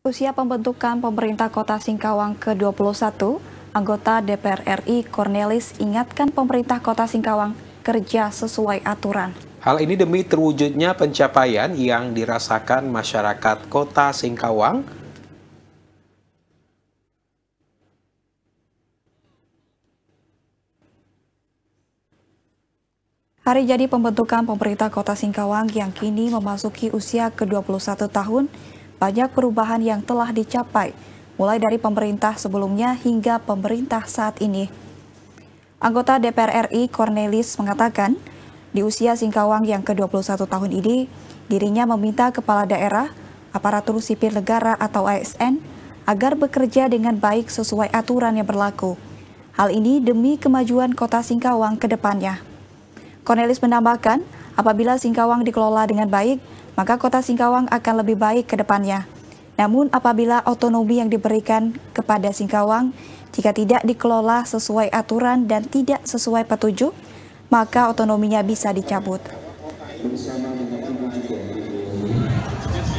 Usia pembentukan pemerintah kota Singkawang ke-21, anggota DPR RI Cornelis ingatkan pemerintah kota Singkawang kerja sesuai aturan. Hal ini demi terwujudnya pencapaian yang dirasakan masyarakat kota Singkawang Hari jadi pembentukan pemerintah kota Singkawang yang kini memasuki usia ke-21 tahun banyak perubahan yang telah dicapai, mulai dari pemerintah sebelumnya hingga pemerintah saat ini. Anggota DPR RI Cornelis mengatakan, di usia Singkawang yang ke-21 tahun ini, dirinya meminta kepala daerah, aparatur sipil negara atau ASN, agar bekerja dengan baik sesuai aturan yang berlaku. Hal ini demi kemajuan kota Singkawang ke depannya. Cornelis menambahkan, Apabila Singkawang dikelola dengan baik, maka kota Singkawang akan lebih baik ke depannya. Namun apabila otonomi yang diberikan kepada Singkawang jika tidak dikelola sesuai aturan dan tidak sesuai petunjuk, maka otonominya bisa dicabut.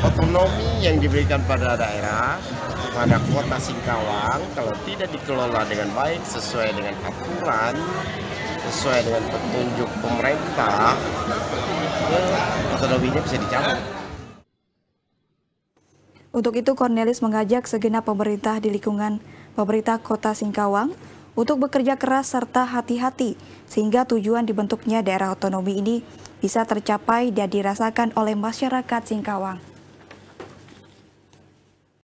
Otonomi yang diberikan pada daerah, pada kota Singkawang, kalau tidak dikelola dengan baik sesuai dengan aturan, sesuai dengan petunjuk pemerintah otonominya bisa dicabut untuk itu Cornelis mengajak segenap pemerintah di lingkungan pemerintah kota Singkawang untuk bekerja keras serta hati-hati sehingga tujuan dibentuknya daerah otonomi ini bisa tercapai dan dirasakan oleh masyarakat Singkawang.